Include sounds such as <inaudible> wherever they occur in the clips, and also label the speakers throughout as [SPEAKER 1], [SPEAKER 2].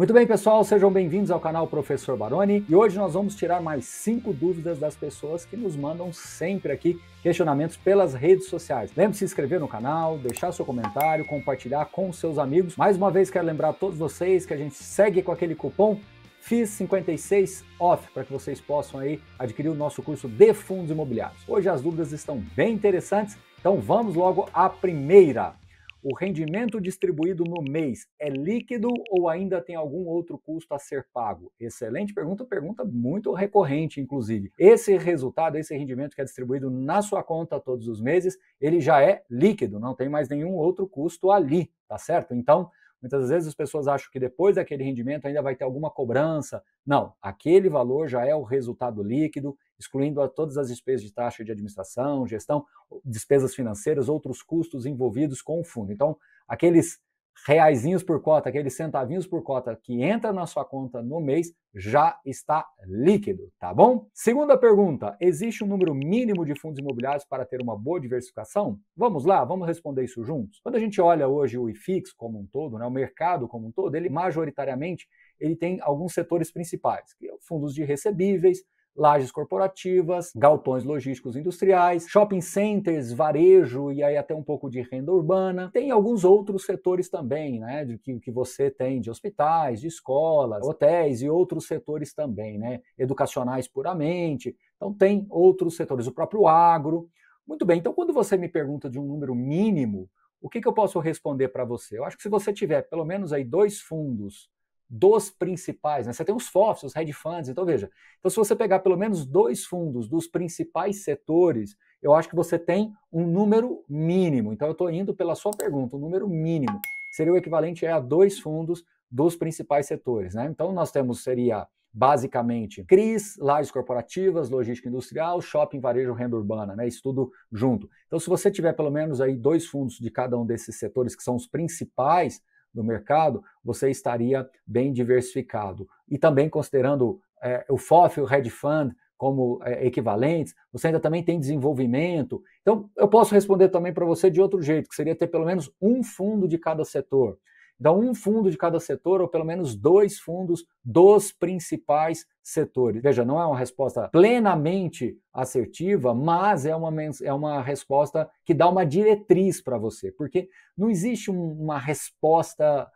[SPEAKER 1] Muito bem, pessoal, sejam bem-vindos ao canal Professor Baroni e hoje nós vamos tirar mais cinco dúvidas das pessoas que nos mandam sempre aqui questionamentos pelas redes sociais. Lembre-se de se inscrever no canal, deixar seu comentário, compartilhar com seus amigos. Mais uma vez, quero lembrar a todos vocês que a gente segue com aquele cupom FIS56OFF para que vocês possam aí adquirir o nosso curso de fundos imobiliários. Hoje as dúvidas estão bem interessantes, então vamos logo à primeira. O rendimento distribuído no mês é líquido ou ainda tem algum outro custo a ser pago? Excelente pergunta, pergunta muito recorrente, inclusive. Esse resultado, esse rendimento que é distribuído na sua conta todos os meses, ele já é líquido, não tem mais nenhum outro custo ali, tá certo? Então, Muitas vezes as pessoas acham que depois daquele rendimento ainda vai ter alguma cobrança. Não, aquele valor já é o resultado líquido, excluindo todas as despesas de taxa de administração, gestão, despesas financeiras, outros custos envolvidos com o fundo. Então, aqueles reaisinhos por cota, aqueles centavinhos por cota que entra na sua conta no mês, já está líquido, tá bom? Segunda pergunta: existe um número mínimo de fundos imobiliários para ter uma boa diversificação? Vamos lá, vamos responder isso juntos. Quando a gente olha hoje o IFIX como um todo, né, o mercado como um todo, ele majoritariamente ele tem alguns setores principais, que são é fundos de recebíveis, lajes corporativas, galpões logísticos industriais, shopping centers, varejo e aí até um pouco de renda urbana. Tem alguns outros setores também, né, de que, que você tem de hospitais, de escolas, hotéis e outros setores também, né, educacionais puramente. Então tem outros setores, o próprio agro. Muito bem, então quando você me pergunta de um número mínimo, o que, que eu posso responder para você? Eu acho que se você tiver pelo menos aí dois fundos dos principais, né? Você tem os FOFs, os hedge funds, então veja. Então, se você pegar pelo menos dois fundos dos principais setores, eu acho que você tem um número mínimo. Então, eu estou indo pela sua pergunta, um número mínimo seria o equivalente a dois fundos dos principais setores, né? Então, nós temos seria basicamente CRIs, lajes corporativas, logística industrial, shopping, varejo, renda urbana, né? Isso tudo junto. Então, se você tiver pelo menos aí dois fundos de cada um desses setores que são os principais, do mercado, você estaria bem diversificado. E também considerando é, o FOF, o Red Fund como é, equivalentes, você ainda também tem desenvolvimento. Então, eu posso responder também para você de outro jeito, que seria ter pelo menos um fundo de cada setor. Dá um fundo de cada setor, ou pelo menos dois fundos dos principais setores. Veja, não é uma resposta plenamente assertiva, mas é uma, é uma resposta que dá uma diretriz para você, porque não existe uma resposta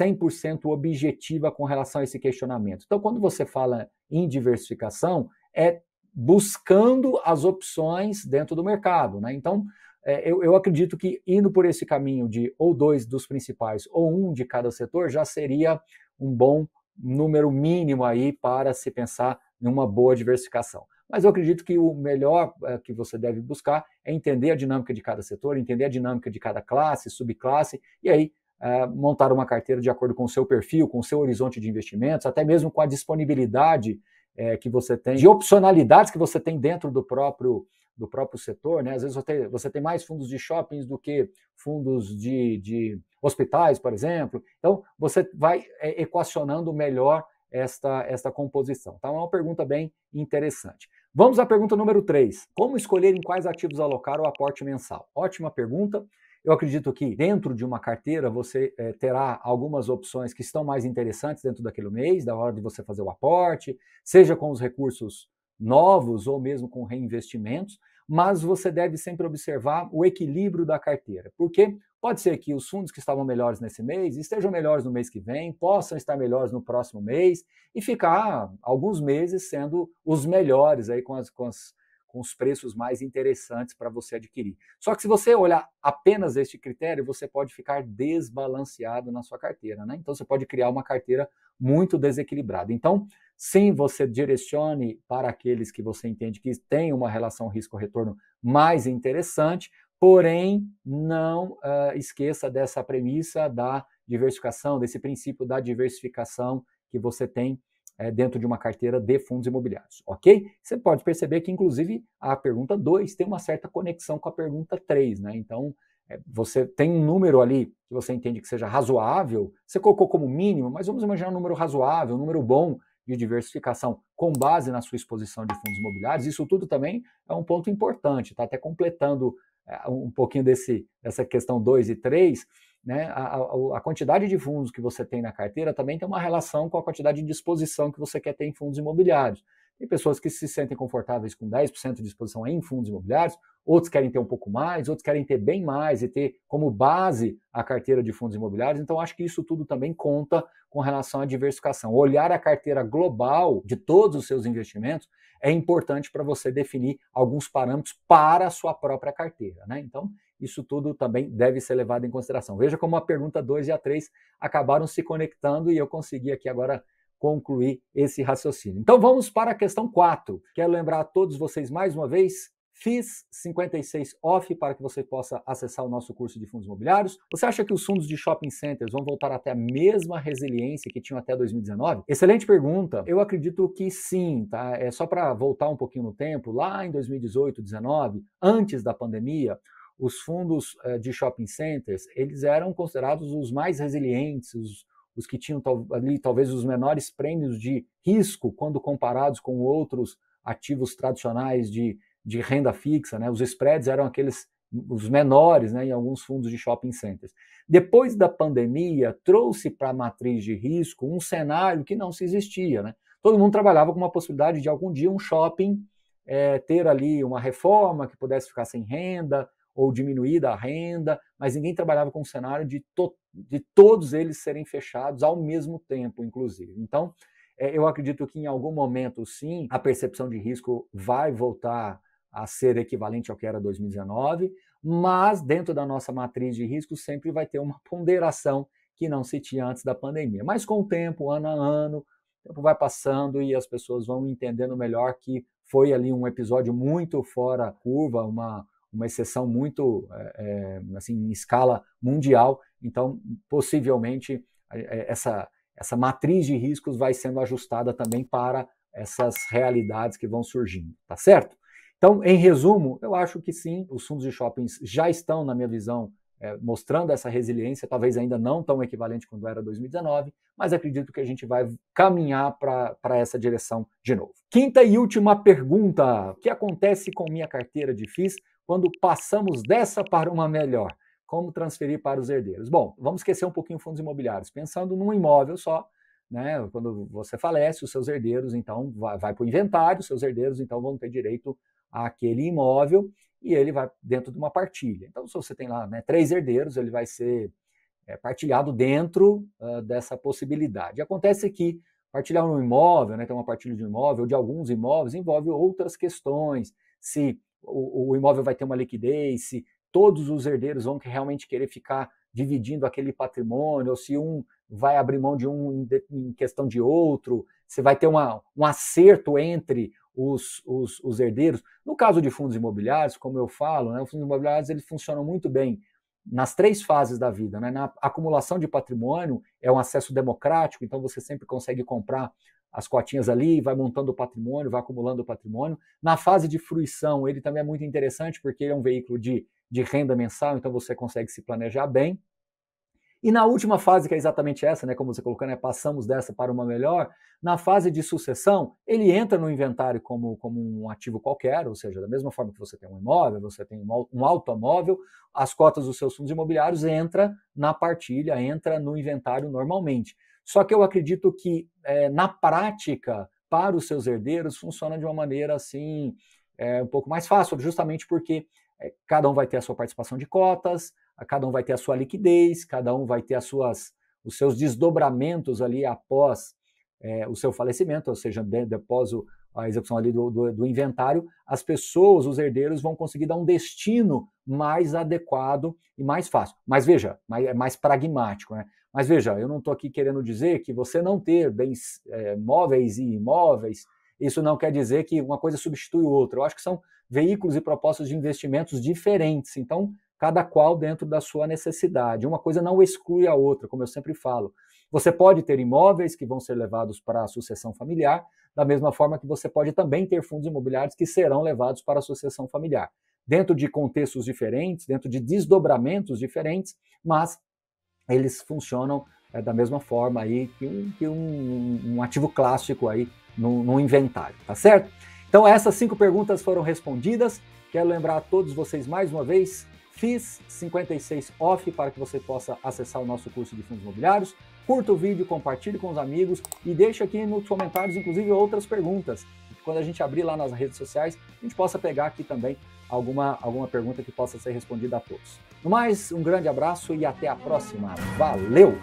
[SPEAKER 1] 100% objetiva com relação a esse questionamento. Então, quando você fala em diversificação, é buscando as opções dentro do mercado. Né? Então, é, eu, eu, acredito que indo por esse caminho de ou dois dos principais ou um de cada setor já seria um bom número mínimo aí para se pensar numa boa diversificação. Mas eu acredito que o melhor é, que você deve buscar é entender a dinâmica de cada setor, entender a dinâmica de cada classe, subclasse, e aí é, montar uma carteira de acordo com o seu perfil, com o seu horizonte de investimentos, até mesmo com a disponibilidade é, que você tem, de opcionalidades que você tem dentro do próprio do próprio setor, né? Às vezes você, você tem mais fundos de shoppings do que fundos de, de hospitais, por exemplo. Então, você vai é, equacionando melhor esta, esta composição. Tá? É uma pergunta bem interessante. Vamos à pergunta número 3. Como escolher em quais ativos alocar o aporte mensal? Ótima pergunta. Eu acredito que dentro de uma carteira você é, terá algumas opções que estão mais interessantes dentro daquele mês, da hora de você fazer o aporte, seja com os recursos novos ou mesmo com reinvestimentos, mas você deve sempre observar o equilíbrio da carteira, porque pode ser que os fundos que estavam melhores nesse mês estejam melhores no mês que vem, possam estar melhores no próximo mês e ficar alguns meses sendo os melhores aí com as, com as com os preços mais interessantes para você adquirir. Só que se você olhar apenas este critério, você pode ficar desbalanceado na sua carteira, né? Então você pode criar uma carteira muito desequilibrada. Então, sim, você direcione para aqueles que você entende que têm uma relação risco-retorno mais interessante, porém não uh, esqueça dessa premissa da diversificação, desse princípio da diversificação que você tem é, dentro de uma carteira de fundos imobiliários, ok? Você pode perceber que, inclusive, a pergunta 2 tem uma certa conexão com a pergunta 3, né? Então, é, você tem um número ali que você entende que seja razoável, você colocou como mínimo, mas vamos imaginar um número razoável, um número bom de diversificação com base na sua exposição de fundos imobiliários. Isso tudo também é um ponto importante, tá? Até completando é, um pouquinho desse, dessa questão 2 e 3, né, a, a, a, quantidade de fundos que você tem na carteira também tem uma relação com a quantidade de exposição que você quer ter em fundos imobiliários. Tem pessoas que se sentem confortáveis com 10% de exposição em fundos imobiliários, outros querem ter um pouco mais, outros querem ter bem mais e ter como base a carteira de fundos imobiliários. Então, acho que isso tudo também conta com relação à diversificação. Olhar a carteira global de todos os seus investimentos é importante para você definir alguns parâmetros para a sua própria carteira. Né? Então, isso tudo também deve ser levado em consideração. Veja como a pergunta 2 e a 3 acabaram se conectando e eu consegui aqui agora concluir esse raciocínio. Então vamos para a questão 4. Quero lembrar a todos vocês mais uma vez Fiz 56 off para que você possa acessar o nosso curso de fundos imobiliários. Você acha que os fundos de shopping centers vão voltar até a mesma resiliência que tinham até 2019? Excelente pergunta. Eu acredito que sim, tá? É só para voltar um pouquinho no tempo, lá em 2018, 2019, antes da pandemia, os fundos eh, de shopping centers, eles eram considerados os mais resilientes, os, os que tinham ali talvez os menores prêmios de risco quando comparados com outros ativos tradicionais de, de renda fixa, né? Os spreads eram aqueles os menores, né, em alguns fundos de shopping centers. Depois da pandemia, trouxe para a matriz de risco um cenário que não se existia, né? Todo mundo trabalhava com uma possibilidade de algum dia um shopping é, ter ali uma reforma que pudesse ficar sem renda, ou diminuída a renda, mas ninguém trabalhava com o cenário de, to de todos eles serem fechados ao mesmo tempo, inclusive. Então, é, eu acredito que em algum momento, sim, a percepção de risco vai voltar a ser equivalente ao que era 2019, mas dentro da nossa matriz de risco sempre vai ter uma <laughs> ponderação que não se tinha antes da pandemia. Mas com o tempo, ano a ano, o tempo vai passando e as pessoas vão entendendo melhor que foi ali um episódio muito fora curva, uma, uma exceção muito, é, é, assim, em escala mundial. Então, possivelmente, é, essa, essa matriz de riscos vai sendo ajustada também para essas realidades que vão surgindo, tá certo? Então, em resumo, eu acho que sim, os fundos de shoppings já estão, na minha visão, é, mostrando essa resiliência, talvez ainda não tão equivalente quando era 2019, mas acredito que a gente vai caminhar para essa direção de novo. Quinta e última pergunta: o que acontece com minha carteira de FIIs quando passamos dessa para uma melhor? Como transferir para os herdeiros? Bom, vamos esquecer um pouquinho fundos imobiliários. Pensando num imóvel só, né? Quando você falece, os seus herdeiros, então, vai, vai para o inventário, os seus herdeiros, então, vão ter direito àquele imóvel e ele vai dentro de uma partilha. Então, se você tem lá né, três herdeiros, ele vai ser é, partilhado dentro uh, dessa possibilidade. Acontece que partilhar um imóvel, né, ter uma partilha de um imóvel, de alguns imóveis, envolve outras questões. Se o, o imóvel vai ter uma liquidez, se todos os herdeiros vão realmente querer ficar dividindo aquele patrimônio, ou se um vai abrir mão de um em questão de outro, se vai ter uma, um acerto entre os, os, os, herdeiros. No caso de fundos imobiliários, como eu falo, né, os fundos imobiliários eles funcionam muito bem nas três fases da vida. Né? Na acumulação de patrimônio, é um acesso democrático, então você sempre consegue comprar as cotinhas ali, vai montando o patrimônio, vai acumulando o patrimônio. Na fase de fruição, ele também é muito interessante, porque ele é um veículo de, de renda mensal, então você consegue se planejar bem. E na última fase, que é exatamente essa, né, como você colocou, né, passamos dessa para uma melhor, na fase de sucessão, ele entra no inventário como, como um ativo qualquer, ou seja, da mesma forma que você tem um imóvel, você tem um, um automóvel, as cotas dos seus fundos imobiliários entra na partilha, entra no inventário normalmente. Só que eu acredito que, é, na prática, para os seus herdeiros, funciona de uma maneira assim, é, um pouco mais fácil, justamente porque é, cada um vai ter a sua participação de cotas, cada um vai ter a sua liquidez, cada um vai ter as suas, os seus desdobramentos ali após é, o seu falecimento, ou seja, de, após o, a execução ali do, do, do inventário, as pessoas, os herdeiros, vão conseguir dar um destino mais adequado e mais fácil. Mas veja, mais, é mais pragmático, né? Mas veja, eu não estou aqui querendo dizer que você não ter bens é, móveis e imóveis, isso não quer dizer que uma coisa substitui outra. Eu acho que são veículos e propostas de investimentos diferentes. Então, cada qual dentro da sua necessidade. Uma coisa não exclui a outra, como eu sempre falo. Você pode ter imóveis que vão ser levados para a sucessão familiar, da mesma forma que você pode também ter fundos imobiliários que serão levados para a sucessão familiar. Dentro de contextos diferentes, dentro de desdobramentos diferentes, mas eles funcionam é, da mesma forma aí que um, que um, um ativo clássico aí no, no inventário, tá certo? Então essas cinco perguntas foram respondidas. Quero lembrar a todos vocês mais uma vez FIS 56 Off para que você possa acessar o nosso curso de fundos imobiliários. Curta o vídeo, compartilhe com os amigos e deixe aqui nos comentários, inclusive, outras perguntas. Quando a gente abrir lá nas redes sociais, a gente possa pegar aqui também alguma, alguma pergunta que possa ser respondida a todos. No mais, um grande abraço e até a próxima. Valeu!